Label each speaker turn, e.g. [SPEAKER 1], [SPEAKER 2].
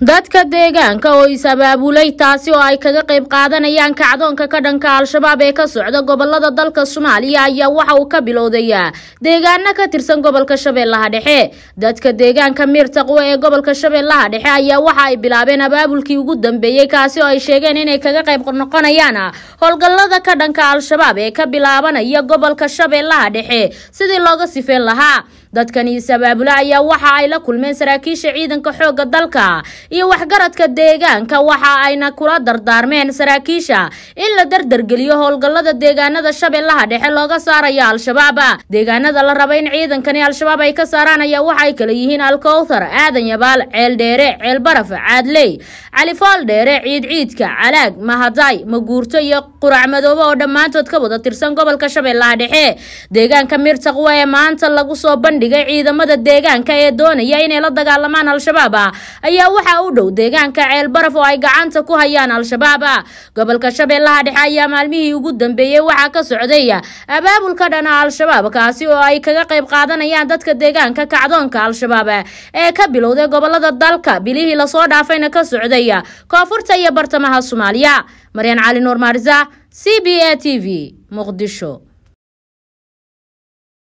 [SPEAKER 1] dadka deegaanka oo is abaabulay taasi oo ay kaga qayb qaadanayaan kacdoonka ka dhanka al-shabaab ee ka socda gobolada dalka soomaaliya ayaa waxa uu ka bilowdaya deegaano ka tirsan gobolka shabeellaha dhexe dadka deegaanka miirtaqwe ee gobolka shabeellaha dhexe ayaa waxa ay bilaabeen abaabulkii ugu dambeeyey kaasi oo ay sheegeen inay kaga qayb noqonayaan howlgallada ka dhanka al-shabaab ee ka bilaabanaya gobolka shabeellaha dhexe sidii looga sifeen lahaa dadkani is abaabula ayaa waxa ay la kulmeen saraakiisha ciidanka xoogga dalka iyo waxgaradka deegaanka waxa ayna kula dardaarmeen saraakiisha in la dardargeliyo howlgallada deegaanada shabeellaha dhexe looga saaraya al-shabaab deegaanada la raba in ciidankani al-shabaab ay ka saaraan ayaa waxaay kala yihiin alkowthar aadan yabaal ceel dheere ceelbaraf caadley califool dheere ciidciidka calaag mahaday maguurto iyo qurac madoobe oo dhammaantood ka wada tirsan gobolka shabeellaha dhexe deegaanka mirtaqwa ee maanta lagu soo bandhigay ciidamada deegaanka ee doonaya inay la dagaalamaan al-shabaab ayaa waxa ayaa u dhow deegaanka ceelbaraf oo ay gacanta ku hayaan al-shabaab gobolka shabeellaha dhexe ayaa maalmihii ugu dambeeyey waxaa ka socday abaabulka dhanaa al-shabaab kaasi oo ay kaga qayb qaadanayaan dadka deegaanka kacdoonka al-shabaab ee ka bilowday gobolada dalka bilihii lasoo dhaafayna ka socday koonfurta iyo bartamaha soomaaliya maryan cali nuur maarisa c b a t v muqdisho